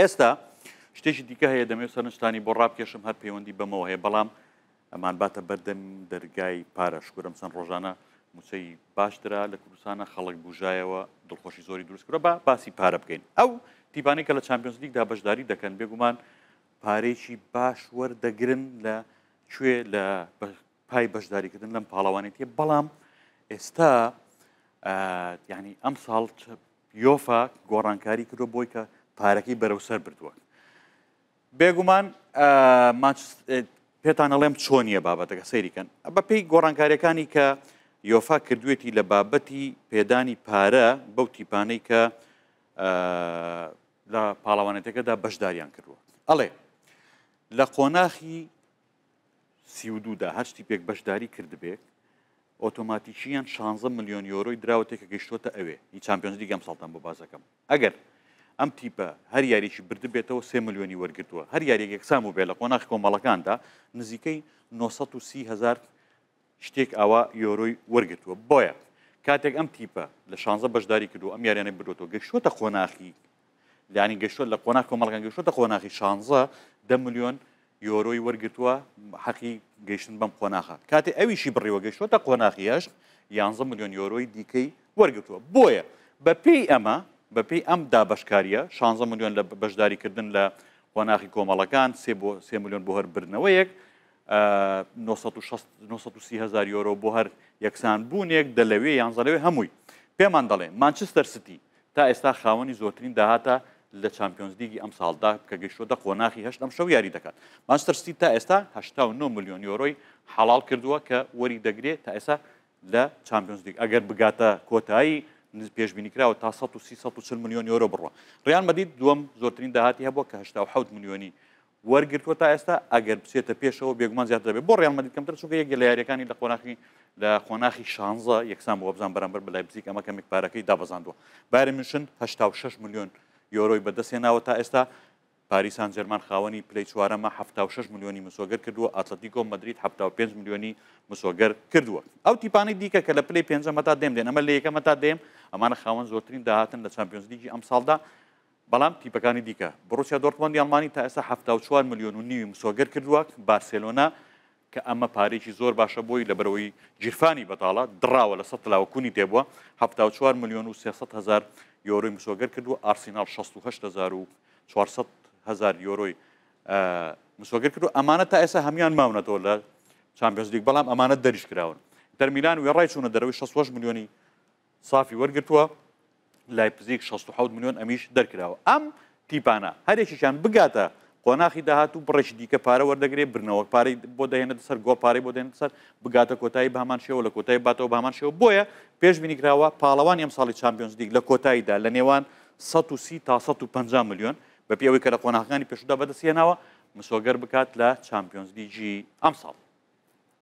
ئێستا شتێکی دیکە هەیە دەمێت سەرنشتانی بۆ ڕابکێشم هەر پەیوەندی بەمەوە هەیە بەڵام ئەمان باتە بەردەم دەرگای پارە شکرم چەند ڕۆژانە موچەی باشترا لە کوردستانە خەڵک بژایەوە دڵخۆشی زۆری دروستکرە بە باسی پارە بکەین ئەو تیبانی کە لە چمپیۆنس لیگدا بەشداری دەکەن بێگومان پارێکی باش وەردەگرن لە کوێ لە پای بەشداریکردن لەم پاڵەوانێتی بەڵام ئێستا ینی ئەم ساڵ یۆفا گۆڕانکاری کردۆ بۆی کە پارەکەی بەرەوسەر بردووە. بێگومان پێتان ئەڵێم چۆنیە بابەتەکە سەیریکەن بە پێی گۆڕانکاریەکانی کە یۆفا کردوێتی لە بابەتی پێدانی پارە بەو تیپانەی کە لە پاڵەوانێتەکەدا بەشداریان کردووە. ئەڵێ لە قۆناخی سیودودا هەشتی پێک بەشداری کردبێک ئۆتۆماتیکییان 16 میلیۆن یۆرۆی دراوەتێکە گەیشتوتە ئەوێ هی چمپیۆنزلی گەم ساڵتان بۆ بازەکەم ئەگەر ئەم تیپە هەر یاریشی برد بێتەوە سێ میلیۆنی وەرگتووە هەر یاریەک سام و بێ لە قۆناخ کۆمەڵەکاندا نزیکەی 930 هزار شتێک ئاوا یۆرۆی وەرگتووە بۆیە کاتێک ئەم تیپە لە شانزە بەشداری کردو ئەم یاریانە بردوەوە گەشتوتە خۆناخی لانی گەشتۆ لە قۆنا کۆمەڵگەن گەشتە خۆناخی 16 ده میلیۆن یۆرۆی وەرگتووە حەقی گەیشتن بەم قۆناخە کاتێ ئەویشی بڕێوە گەشتۆتە قۆناخیەش 11 میلیۆن یۆرۆی دیکەی وەرگتووە بۆیە بە پێی ئەمە بەپی ئەم دابشکاریە 16 میلیۆن لە بەشداریکردن لە وەناخی کۆمەڵەکان سێ میلیۆن بۆ هەر برنەوەیەک 1960هزار یۆرۆ بۆ هەر یەکسان بوونێک دەلەوێ یانزەلەوێ هەمووی پێمان دەڵێ مانچستەر ستی تا ئێستا خاوەنی زۆترین داهاتە لە چمپیۆنزلیگی ئەم ساڵدا کە گەیشتۆدە قۆناخی هەشت ئەم شەو یاری دەکات ماستەرسی تا ئێستا 9 میلیۆن یۆرۆی حەڵال کردووە کە وەری دەگرێت تا ئێستا لە چمپیۆنزلیگ ئەگەر بگاتە کۆتایی پێشبینی کراوە تا 1340 میلیۆن یۆرۆ بڕوە ڕیان مەدید دووەم زۆرترین داهاتی هەبوو کە 1970 میلیۆنی وەرگرتووە تا ئێستا ئەگەر بچێتە پێشەوە بێگومان زیات دەبێت بۆ ڕیان مەدید کەمتر چونکە یەک لە یاریەکانی لە قۆناخی لە خۆناخی شانزە یەکسان بۆ بزان بەرەمبەر بەلای بزیک ئەمە کەمێک پارەکەی دابزاندووە بارە منشن 6 میلیۆن یۆرۆی بەدەستێناوە تا ئێستا پاریسان جەرمان خاوەنی پلی چوارەمە 6 میلیۆنی مسۆگەر کردووە ئاتلەتیکۆ مدریت 5 میلیۆنی مسۆگەر کردووە ئەو تیپانی دیکە کە لە پلی پێنجەمە تا دێم دێن ئەمە لە یەکەمە تا دێم ئەمانە خاوەن زۆرترین داهاتن لە چمپیۆنزلیگی ئەم ساڵدا بەڵام تیپەکانی دیکە بڕوسیا دۆرتمەندی ئەلمانی تا ئێستا 4 میلیۆن و نیوی مسۆگەر کردووە بارسلۆنا کە ئەمە پارێکی زۆر باشە بۆی لە بەرەوەی جیرفانی بەتاڵە دراوە لە سە لاوەکوونی تێبووە 4 میلیۆن و 300 هزار یۆروی مسۆگەر کردو ئارسینال 16 هزار یۆرۆی مسۆگەر کردو ئەمانە تا ئێستا هەمان ماونەتەوە لە چمپیۆنز لیگ بەڵام ئەمانە دەریش کراون دەرمیلان وێڕای چوونە دەرەوەی 16 میلیۆنی سافی وەرگتووە لای پزیک 16 میلیۆن ئەمیش دەرکراوە ئەم تیپانە هەرێکیشان بگاتە قۆناخی داهات و بڕێش دیکە پارە وەردەگرێ برنەوە پارەی بۆ دەێنێت سەر گۆ پارەی بۆ دێنێت سەر بگاتە کۆتایی بامان شێوە لە کۆتایی باتەوە بامان شێوە بۆیە پێشبینی کراوە پاڵەوان ئەم ساڵی چمپیۆنز دیگ لە کۆتاییدا لە نێوان 130 تا 150 میلیۆن بە پێوەی کە لە قۆناخەکانی پێشودا بەدەستێناوە مسۆگەر بکات لە چمپیۆنز دیجی ئەم ساڵ.